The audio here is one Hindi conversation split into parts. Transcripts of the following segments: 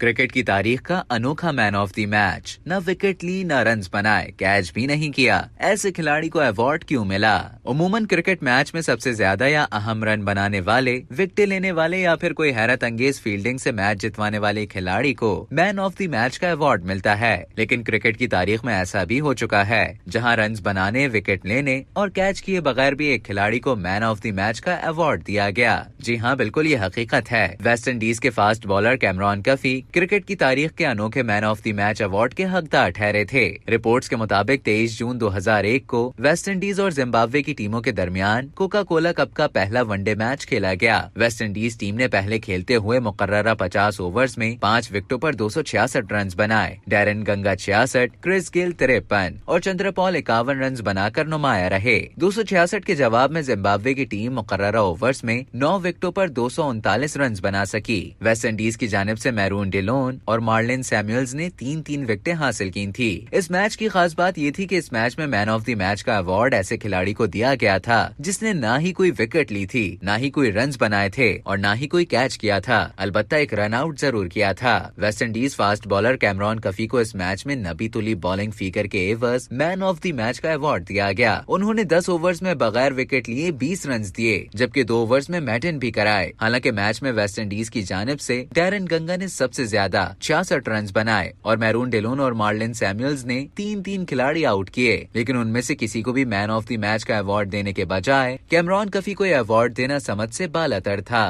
क्रिकेट की तारीख का अनोखा मैन ऑफ द मैच न विकेट ली न रन बनाए कैच भी नहीं किया ऐसे खिलाड़ी को अवार्ड क्यों मिला उमूमन क्रिकेट मैच में सबसे ज्यादा या अहम रन बनाने वाले विकटे लेने वाले या फिर कोई हैरत अंगेज फील्डिंग से मैच जितवाने वाले खिलाड़ी को मैन ऑफ द मैच का अवार्ड मिलता है लेकिन क्रिकेट की तारीख में ऐसा भी हो चुका है जहाँ रन बनाने विकेट लेने और कैच किए बगैर भी एक खिलाड़ी को मैन ऑफ द मैच का अवार्ड दिया गया जी हाँ बिल्कुल ये हकीकत है वेस्ट इंडीज के fast bowler Cameron Cuffy cricket की तारीख के अनोखे man of the match award के हकदार ठहरे थे रिपोर्ट्स के मुताबिक 23 जून 2001 को वेस्ट इंडीज और जिम्बाब्वे की टीमों के दरमियान कोका कोला कप का पहला वनडे मैच खेला गया वेस्ट इंडीज टीम ने पहले खेलते हुए मुकर्रा पचास ओवर्स में पाँच विकेटों पर छियासठ रन बनाए डेरन गंगा छियासठ क्रिस गिल तिरपन और चंद्रपॉल इक्यावन रन बनाकर नुमाया रहे छियासठ के जवाब में जिम्बाब्वे की टीम मुकर्रा ओवर्स में नौ विकेटों पर दो रन बना सकी वेस्ट इंडीज की जानब ऐसी मैरून डिलोन और मार्लिन सैम्यूल्स ने तीन तीन विकेटें हासिल की थी इस मैच की खास बात ये थी कि इस मैच में मैन ऑफ द मैच का अवार्ड ऐसे खिलाड़ी को दिया गया था जिसने ना ही कोई विकेट ली थी ना ही कोई रन बनाए थे और ना ही कोई कैच किया था अलबत्ता एक रन आउट जरूर किया था West Indies fast bowler Cameron Cuffy को इस मैच में नबी तुली बॉलिंग फीकर के एवर्स मैन ऑफ द मैच का अवार्ड दिया गया उन्होंने दस ओवर्स में बगैर विकेट लिए बीस रन दिए जबकि दो ओवर्स में मैटिन भी कराए हालांकि मैच में वेस्ट इंडीज की जानब ऐसी डेरन गंगा ने सबसे ज्यादा छियासठ रन बनाए और मैरून डेलोन और मार्लिन सैम्यूल्स ने तीन तीन खिलाड़ी आउट किए लेकिन उनमें से किसी को भी मैन ऑफ द मैच का अवार्ड देने के बजाय कैमरॉन कफी को अवार्ड देना समझ से बालतर था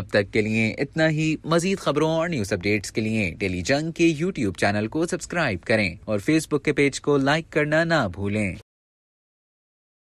अब तक के लिए इतना ही मजीद खबरों और न्यूज अपडेट्स के लिए डेली जंग के यूट्यूब चैनल को सब्सक्राइब करें और फेसबुक के पेज को लाइक करना ना भूलें